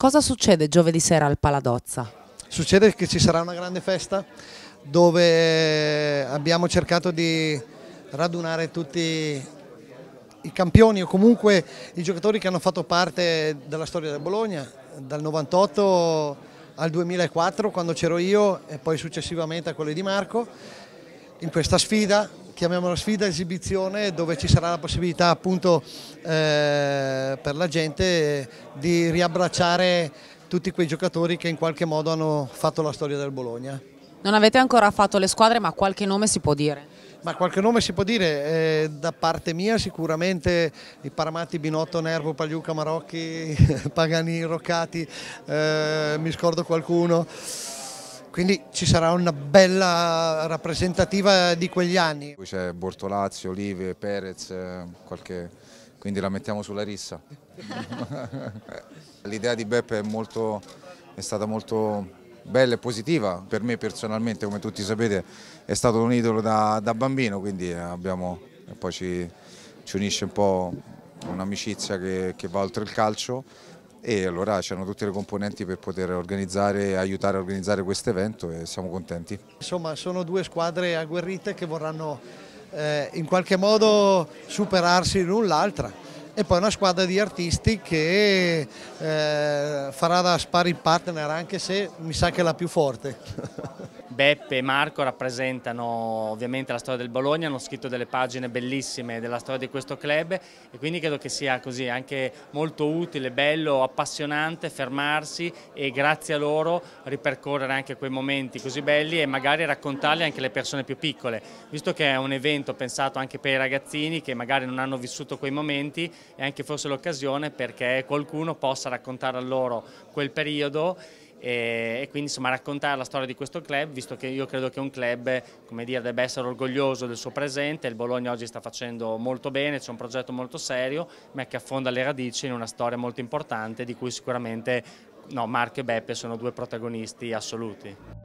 Cosa succede giovedì sera al Paladozza? Succede che ci sarà una grande festa dove abbiamo cercato di radunare tutti i campioni o comunque i giocatori che hanno fatto parte della storia del Bologna dal 98 al 2004 quando c'ero io e poi successivamente a quello di Marco in questa sfida chiamiamola sfida esibizione dove ci sarà la possibilità appunto eh, per la gente di riabbracciare tutti quei giocatori che in qualche modo hanno fatto la storia del Bologna. Non avete ancora fatto le squadre ma qualche nome si può dire? Ma qualche nome si può dire, eh, da parte mia sicuramente i Paramatti, Binotto, Nervo, Pagliuca, Marocchi, Pagani, Roccati, eh, mi scordo qualcuno quindi ci sarà una bella rappresentativa di quegli anni. Qui c'è Bortolazzi, Olive, Perez, eh, qualche... quindi la mettiamo sulla rissa. L'idea di Beppe è, molto, è stata molto bella e positiva, per me personalmente come tutti sapete è stato un idolo da, da bambino, quindi abbiamo, poi ci, ci unisce un po' un'amicizia che, che va oltre il calcio e allora c'erano tutte le componenti per poter organizzare, e aiutare a organizzare questo evento e siamo contenti. Insomma sono due squadre agguerrite che vorranno eh, in qualche modo superarsi l'un l'altra e poi una squadra di artisti che eh, farà da sparring partner anche se mi sa che è la più forte. Beppe e Marco rappresentano ovviamente la storia del Bologna, hanno scritto delle pagine bellissime della storia di questo club e quindi credo che sia così anche molto utile, bello, appassionante fermarsi e grazie a loro ripercorrere anche quei momenti così belli e magari raccontarli anche alle persone più piccole, visto che è un evento pensato anche per i ragazzini che magari non hanno vissuto quei momenti è anche forse l'occasione perché qualcuno possa raccontare a loro quel periodo eh, e, quindi insomma, raccontare la storia di questo club, visto che io credo che un club dire, debba essere orgoglioso del suo presente, il Bologna oggi sta facendo molto bene, c'è un progetto molto serio, ma che affonda le radici in una storia molto importante di cui sicuramente no, Marco e Beppe sono due protagonisti assoluti.